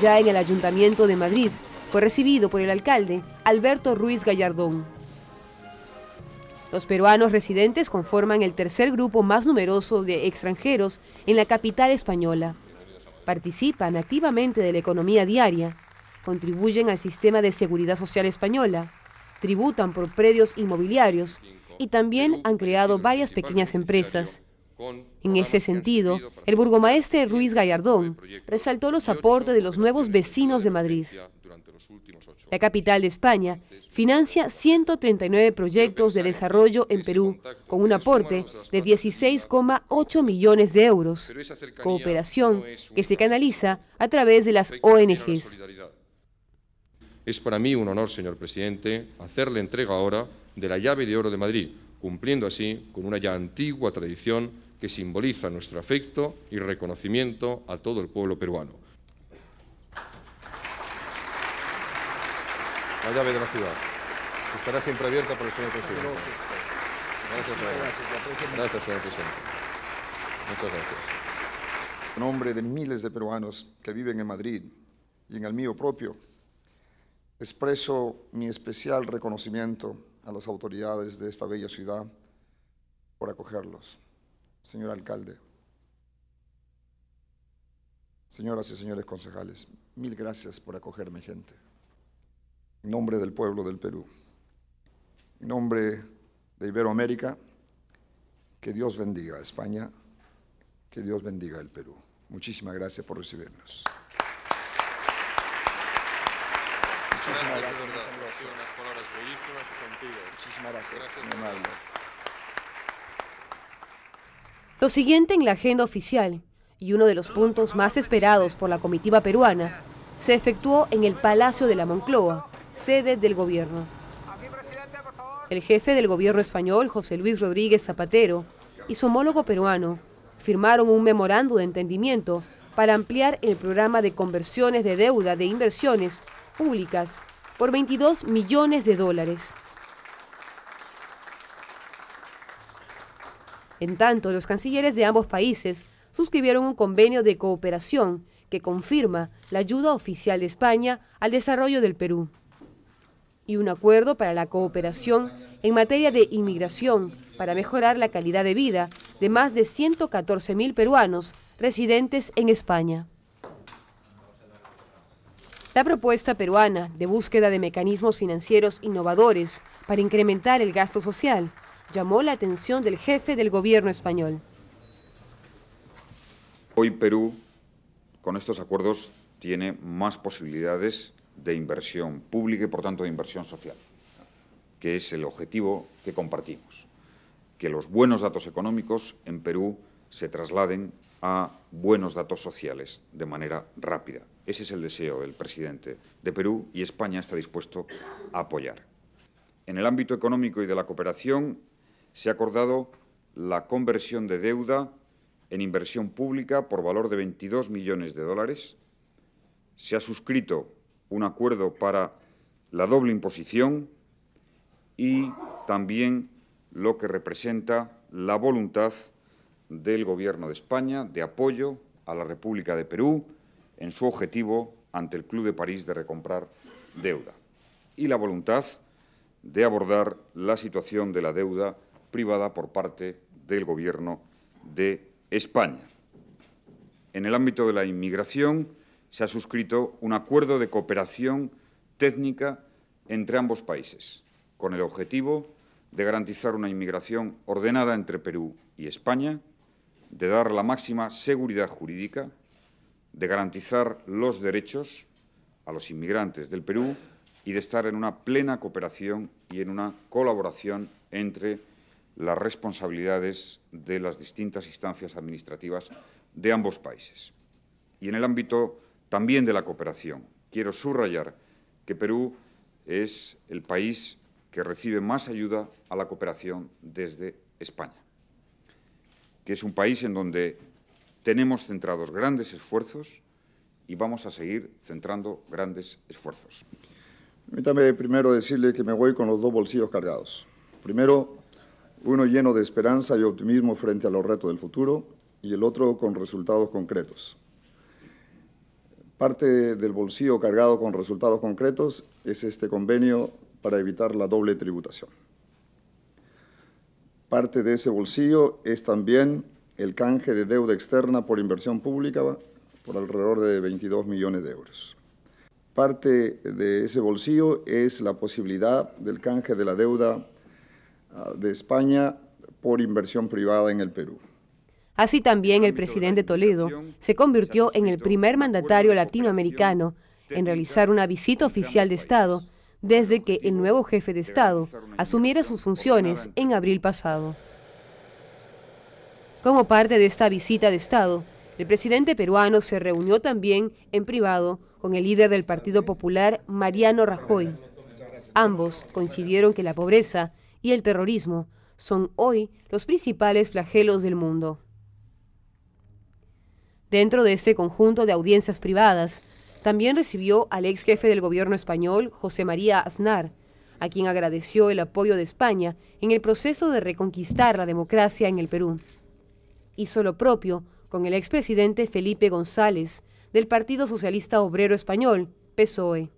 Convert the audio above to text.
Ya en el Ayuntamiento de Madrid fue recibido por el alcalde Alberto Ruiz Gallardón. Los peruanos residentes conforman el tercer grupo más numeroso de extranjeros en la capital española. Participan activamente de la economía diaria, contribuyen al sistema de seguridad social española, tributan por predios inmobiliarios y también han creado varias pequeñas empresas. En ese sentido, el burgomaestre Ruiz Gallardón resaltó los aportes de los nuevos vecinos de Madrid. La capital de España financia 139 proyectos de desarrollo en Perú con un aporte de 16,8 millones de euros, cooperación que se canaliza a través de las ONGs. Es para mí un honor, señor presidente, hacerle entrega ahora de la llave de oro de Madrid, cumpliendo así con una ya antigua tradición que simboliza nuestro afecto y reconocimiento a todo el pueblo peruano. La llave de la ciudad estará siempre abierta por el señor presidente. Gracias, señor presidente. Muchas gracias. En nombre de miles de peruanos que viven en Madrid y en el mío propio, expreso mi especial reconocimiento a las autoridades de esta bella ciudad por acogerlos señor alcalde, señoras y señores concejales, mil gracias por acogerme, gente. En nombre del pueblo del Perú, en nombre de Iberoamérica, que Dios bendiga a España, que Dios bendiga al Perú. Muchísimas gracias por recibirnos. gracias. Lo siguiente en la agenda oficial, y uno de los puntos más esperados por la comitiva peruana, se efectuó en el Palacio de la Moncloa, sede del gobierno. El jefe del gobierno español, José Luis Rodríguez Zapatero, y su homólogo peruano firmaron un memorando de entendimiento para ampliar el programa de conversiones de deuda de inversiones públicas por 22 millones de dólares. En tanto, los cancilleres de ambos países suscribieron un convenio de cooperación que confirma la ayuda oficial de España al desarrollo del Perú y un acuerdo para la cooperación en materia de inmigración para mejorar la calidad de vida de más de 114.000 peruanos residentes en España. La propuesta peruana de búsqueda de mecanismos financieros innovadores para incrementar el gasto social llamó la atención del jefe del gobierno español. Hoy Perú, con estos acuerdos, tiene más posibilidades de inversión pública y, por tanto, de inversión social, que es el objetivo que compartimos, que los buenos datos económicos en Perú se trasladen a buenos datos sociales de manera rápida. Ese es el deseo del presidente de Perú y España está dispuesto a apoyar. En el ámbito económico y de la cooperación, se ha acordado la conversión de deuda en inversión pública por valor de 22 millones de dólares. Se ha suscrito un acuerdo para la doble imposición y también lo que representa la voluntad del Gobierno de España de apoyo a la República de Perú en su objetivo ante el Club de París de recomprar deuda y la voluntad de abordar la situación de la deuda privada por parte del Gobierno de España. En el ámbito de la inmigración se ha suscrito un acuerdo de cooperación técnica entre ambos países, con el objetivo de garantizar una inmigración ordenada entre Perú y España, de dar la máxima seguridad jurídica, de garantizar los derechos a los inmigrantes del Perú y de estar en una plena cooperación y en una colaboración entre las responsabilidades de las distintas instancias administrativas de ambos países. Y en el ámbito también de la cooperación, quiero subrayar que Perú es el país que recibe más ayuda a la cooperación desde España, que es un país en donde tenemos centrados grandes esfuerzos y vamos a seguir centrando grandes esfuerzos. Permítame primero decirle que me voy con los dos bolsillos cargados. Primero, uno lleno de esperanza y optimismo frente a los retos del futuro y el otro con resultados concretos. Parte del bolsillo cargado con resultados concretos es este convenio para evitar la doble tributación. Parte de ese bolsillo es también el canje de deuda externa por inversión pública por alrededor de 22 millones de euros. Parte de ese bolsillo es la posibilidad del canje de la deuda Ah, de España por inversión privada en el Perú. Así también el presidente Toledo se convirtió en el primer mandatario latinoamericano en realizar una visita oficial de Estado desde que este el nuevo jefe de Estado asumiera sus funciones en abril pasado. Como parte de esta visita de Estado, el presidente peruano se reunió también en privado con el líder del Partido Popular, Mariano Rajoy. Ambos coincidieron que la pobreza y el terrorismo son hoy los principales flagelos del mundo. Dentro de este conjunto de audiencias privadas, también recibió al ex jefe del gobierno español, José María Aznar, a quien agradeció el apoyo de España en el proceso de reconquistar la democracia en el Perú. Hizo lo propio con el expresidente Felipe González, del Partido Socialista Obrero Español, PSOE.